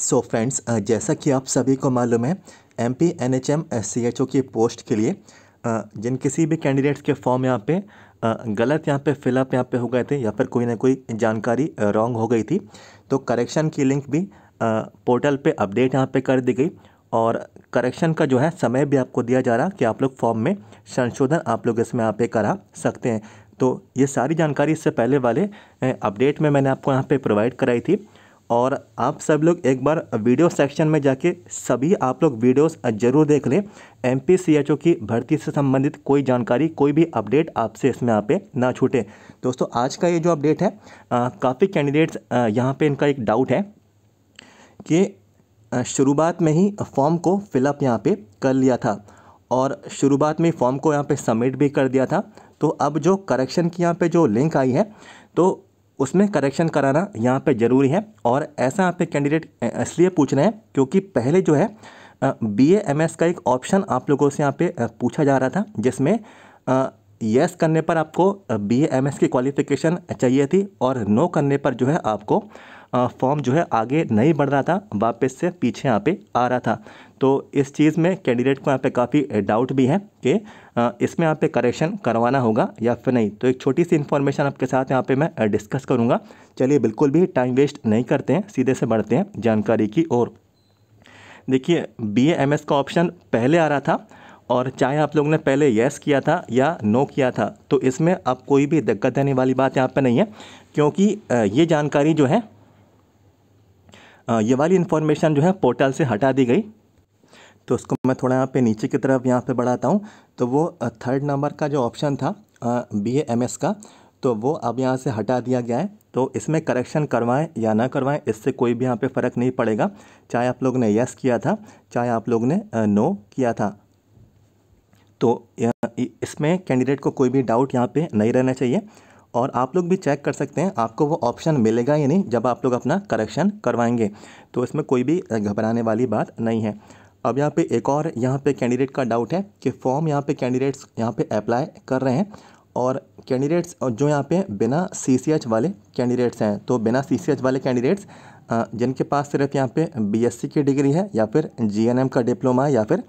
सो so friends uh, जैसा कि आप सभी को मालूम है M P N H M C H O की पोस्ट के लिए uh, जिन किसी भी कैंडिडेट्स के फॉर्म यहाँ पे uh, गलत यहाँ पे फिलअप यहाँ पे हो गए थे या फिर कोई ना कोई जानकारी रॉन्ग हो गई थी तो करेक्शन की लिंक भी पोर्टल पे अपडेट यहाँ पे कर दी गई और करेक्शन का जो है समय भी आपको दिया जा रहा कि आप लोग फॉर्म में संशोधन आप लोग इसमें यहाँ पे करा सकते हैं तो ये सारी जानकारी इससे पहले वाले अपडेट में मैंने आपको यहाँ पे प्रोवाइड कराई थी और आप सब लोग एक बार वीडियो सेक्शन में जाके सभी आप लोग वीडियोस ज़रूर देख लें एम पी की भर्ती से संबंधित कोई जानकारी कोई भी अपडेट आपसे इसमें यहाँ पे ना छूटे दोस्तों आज का ये जो अपडेट है काफ़ी कैंडिडेट्स यहाँ पे इनका एक डाउट है कि शुरुआत में ही फॉर्म को फिलअप यहाँ पे कर लिया था और शुरुआत में फॉर्म को यहाँ पर सबमिट भी कर दिया था तो अब जो करेक्शन की यहाँ पर जो लिंक आई है तो उसमें करेक्शन कराना यहाँ पे ज़रूरी है और ऐसा यहाँ पे कैंडिडेट इसलिए पूछ रहे हैं क्योंकि पहले जो है बी एम एस का एक ऑप्शन आप लोगों से यहाँ पे पूछा जा रहा था जिसमें यस करने पर आपको बी एम एस की क्वालिफिकेशन चाहिए थी और नो करने पर जो है आपको फॉर्म जो है आगे नहीं बढ़ रहा था वापस से पीछे यहाँ पे आ रहा था तो इस चीज़ में कैंडिडेट को यहाँ पे काफ़ी डाउट भी है कि इसमें यहाँ पे करेक्शन करवाना होगा या फिर नहीं तो एक छोटी सी इन्फॉर्मेशन आपके साथ यहाँ पे मैं डिस्कस करूँगा चलिए बिल्कुल भी टाइम वेस्ट नहीं करते हैं सीधे से बढ़ते हैं जानकारी की ओर देखिए बी एम का ऑप्शन पहले आ रहा था और चाहे आप लोगों ने पहले येस किया था या नो किया था तो इसमें अब कोई भी दिक्कत देने वाली बात यहाँ पर नहीं है क्योंकि ये जानकारी जो है ये वाली इन्फॉर्मेशन जो है पोर्टल से हटा दी गई तो उसको मैं थोड़ा यहाँ पे नीचे की तरफ यहाँ पे बढ़ाता हूँ तो वो थर्ड नंबर का जो ऑप्शन था बी एम एस का तो वो अब यहाँ से हटा दिया गया है तो इसमें करेक्शन करवाएं या ना करवाएं इससे कोई भी यहाँ पे फ़र्क नहीं पड़ेगा चाहे आप लोग ने यस किया था चाहे आप लोग ने नो किया था तो इसमें कैंडिडेट को कोई भी डाउट यहाँ पर नहीं रहना चाहिए और आप लोग भी चेक कर सकते हैं आपको वो ऑप्शन मिलेगा या नहीं जब आप लोग अपना करेक्शन करवाएंगे तो इसमें कोई भी घबराने वाली बात नहीं है अब यहाँ पे एक और यहाँ पे कैंडिडेट का डाउट है कि फॉर्म यहाँ पे कैंडिडेट्स यहाँ पे अप्लाई कर रहे हैं और कैंडिडेट्स जो यहाँ पे बिना सी वाले कैंडिडेट्स हैं तो बिना सी वाले कैंडिडेट्स जिनके पास सिर्फ यहाँ पे बी की डिग्री है या फिर जी का डिप्लोमा या फिर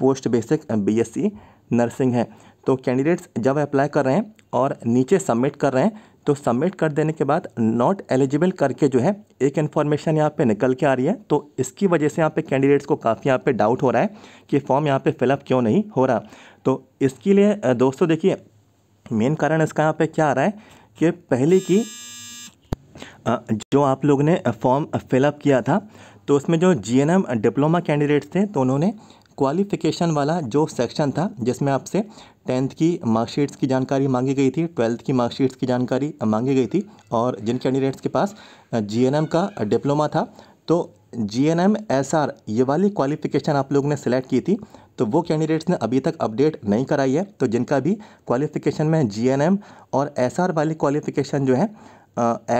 पोस्ट बेसिक बी नर्सिंग है तो कैंडिडेट्स जब अप्लाई कर रहे हैं और नीचे सबमिट कर रहे हैं तो सबमिट कर देने के बाद नॉट एलिजिबल करके जो है एक इन्फॉर्मेशन यहाँ पे निकल के आ रही है तो इसकी वजह से यहाँ पे कैंडिडेट्स को काफ़ी यहाँ पे डाउट हो रहा है कि फॉर्म यहाँ पे फिलअप क्यों नहीं हो रहा तो इसके लिए दोस्तों देखिए मेन कारण इसका यहाँ पे क्या आ रहा है कि पहले की जो आप लोग ने फॉर्म फिलअप किया था तो उसमें जो जी डिप्लोमा कैंडिडेट्स थे तो उन्होंने क्वालिफ़िकेशन वाला जो सेक्शन था जिसमें आपसे टेंथ की मार्कशीट्स की जानकारी मांगी गई थी ट्वेल्थ की मार्कशीट्स की जानकारी मांगी गई थी और जिन कैंडिडेट्स के पास जी का डिप्लोमा था तो G N M S R ये वाली क्वालिफिकेशन आप लोगों ने सिलेक्ट की थी तो वो कैंडिडेट्स ने अभी तक अपडेट नहीं कराई है तो जिनका भी क्वालिफिकेशन में जी एन एम और एस आर वाली क्वालिफिकेशन जो है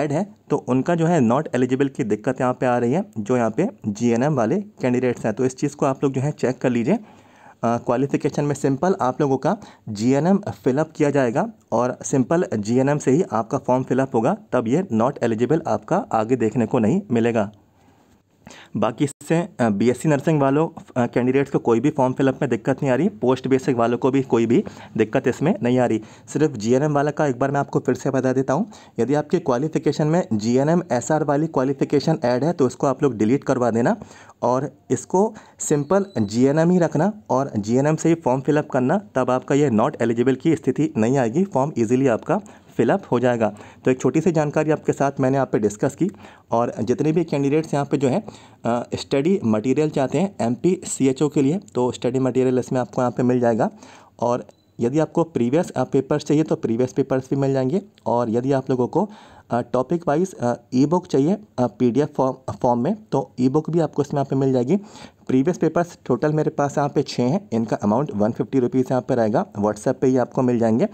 ऐड है तो उनका जो है नॉट एलिजिबल की दिक्कत यहाँ पे आ रही है जो यहाँ पे जी एन एम वाले कैंडिडेट्स हैं तो इस चीज़ को आप लोग जो है चेक कर लीजिए क्वालिफिकेशन में सिंपल आप लोगों का जी एन एम फिलअप किया जाएगा और सिंपल जी एन एम से ही आपका फॉर्म फिलअप होगा तब ये नॉट एलिजिबल आपका आगे देखने को नहीं मिलेगा बाकी इससे बीएससी नर्सिंग वालों कैंडिडेट्स को कोई भी फॉर्म फिलअप में दिक्कत नहीं आ रही पोस्ट बेसिक वालों को भी कोई भी दिक्कत इसमें नहीं आ रही सिर्फ जीएनएम वाला का एक बार मैं आपको फिर से बता देता हूँ यदि आपके क्वालिफिकेशन में जीएनएम एसआर वाली क्वालिफिकेशन ऐड है तो इसको आप लोग डिलीट करवा देना और इसको सिंपल जी ही रखना और जी से ही फॉर्म फिलअप करना तब आपका यह नॉट एलिजिबल की स्थिति नहीं आएगी फॉर्म ईजिली आपका फिलअप हो जाएगा तो एक छोटी सी जानकारी आपके साथ मैंने आप पे डिस्कस की और जितने भी कैंडिडेट्स यहाँ पे जो है स्टडी मटेरियल चाहते हैं एम पी के लिए तो स्टडी मटेरियल इसमें आपको यहाँ पे मिल जाएगा और यदि आपको प्रीवियस पेपर्स चाहिए तो प्रीवियस पेपर्स भी मिल जाएंगे और यदि आप लोगों को टॉपिक वाइज ई बुक चाहिए पी डी एफ फॉर्म में तो ई बुक भी आपको इसमें यहाँ पे मिल जाएगी प्रीवियस पेपर्स टोटल मेरे पास यहाँ पे छः हैं इनका अमाउंट वन फिफ्टी रुपीज़ यहाँ पर रहेगा व्हाट्सएप पे ही आपको मिल जाएंगे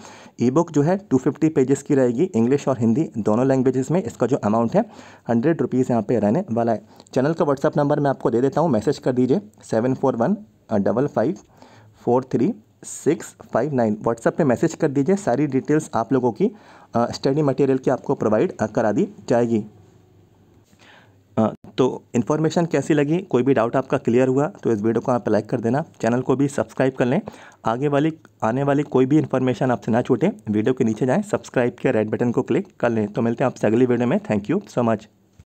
ई बुक जो है टू फिफ्टी पेजेस की रहेगी इंग्लिश और हिंदी दोनों लैंग्वेजेस में इसका जो अमाउंट है हंड्रेड रुपीज़ यहाँ पे रहने वाला है चैनल का व्हाट्सअप नंबर मैं आपको दे देता हूँ मैसेज कर दीजिए seven four one double five four three six five nine WhatsApp पर मैसेज कर दीजिए सारी डिटेल्स आप लोगों की स्टडी मटेरियल की आपको प्रोवाइड करा दी जाएगी तो इन्फॉर्मेशन कैसी लगी कोई भी डाउट आपका क्लियर हुआ तो इस वीडियो को आप लाइक कर देना चैनल को भी सब्सक्राइब कर लें आगे वाली आने वाली कोई भी इन्फॉर्मेशन आपसे ना छूटे वीडियो के नीचे जाएं सब्सक्राइब के रेड बटन को क्लिक कर लें तो मिलते हैं आपसे अगली वीडियो में थैंक यू सो मच